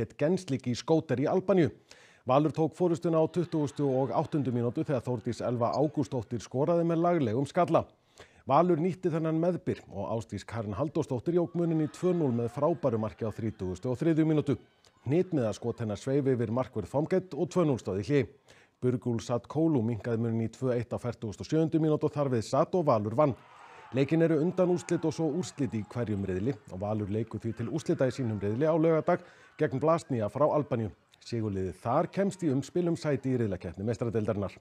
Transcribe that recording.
gett genslík í skóter í Albaníu. Valur tók fórustuna á 20. og 8. mínútu þegar Þórdís 11. ágústóttir skoraði með laglegum skalla. Valur nýtti þennan meðbyr og ástís Karin Haldóstóttir jók munin í 2-0 með frábæru marki á 30. og 3. mínútu. Nýtmiða skot hennar sveifi yfir markverð Fomgett og 2-0 stóði hli. Burgúl satt Kólu mingaði munin í 2-1 á 47. mínútu og þar við satt og Valur vann. Leikin eru undan úrslit og svo úrslit í hverjum reyðli og Valur leiku því til úrslita í sínum reyðli á lögadag gegn Blasnija frá Albaníu. Sigurliði þar kemst í umspilum sæti í reyðlakeppni mestradeildarinnar.